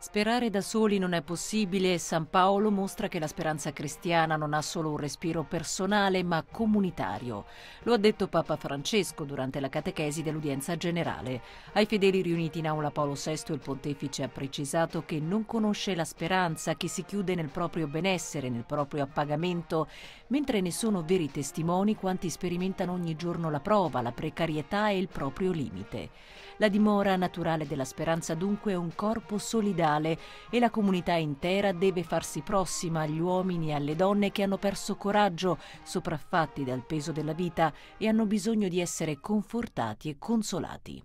Sperare da soli non è possibile e San Paolo mostra che la speranza cristiana non ha solo un respiro personale ma comunitario. Lo ha detto Papa Francesco durante la catechesi dell'udienza generale. Ai fedeli riuniti in aula Paolo VI il pontefice ha precisato che non conosce la speranza che si chiude nel proprio benessere, nel proprio appagamento, mentre ne sono veri testimoni quanti sperimentano ogni giorno la prova, la precarietà e il proprio limite. La dimora naturale della speranza dunque è un corpo solidale mondiale e la comunità intera deve farsi prossima agli uomini e alle donne che hanno perso coraggio, sopraffatti dal peso della vita e hanno bisogno di essere confortati e consolati.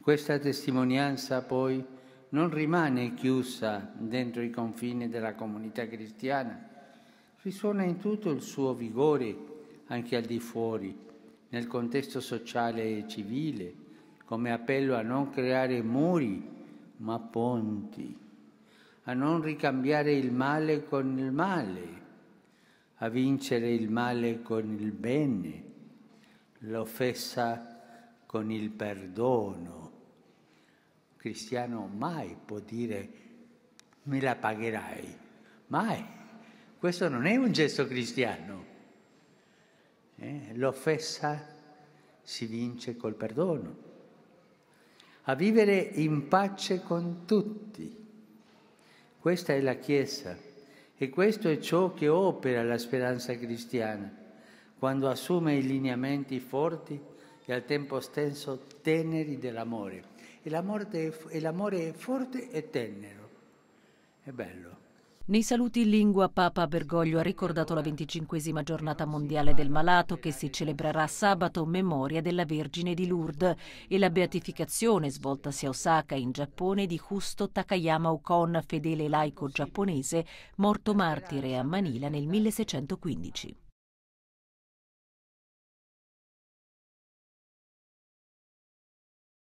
Questa testimonianza poi non rimane chiusa dentro i confini della comunità cristiana, risuona in tutto il suo vigore anche al di fuori, nel contesto sociale e civile, come appello a non creare muri ma ponti, a non ricambiare il male con il male, a vincere il male con il bene, l'offesa con il perdono. Il cristiano mai può dire me la pagherai, mai. Questo non è un gesto cristiano. Eh? L'offesa si vince col perdono a vivere in pace con tutti. Questa è la Chiesa e questo è ciò che opera la speranza cristiana, quando assume i lineamenti forti e al tempo stesso teneri dell'amore. E l'amore è forte e tenero. È bello. Nei saluti in lingua Papa Bergoglio ha ricordato la venticinquesima giornata mondiale del malato che si celebrerà sabato in memoria della Vergine di Lourdes e la beatificazione svoltasi a Osaka in Giappone di Justo Takayama Okon, fedele laico giapponese, morto martire a Manila nel 1615.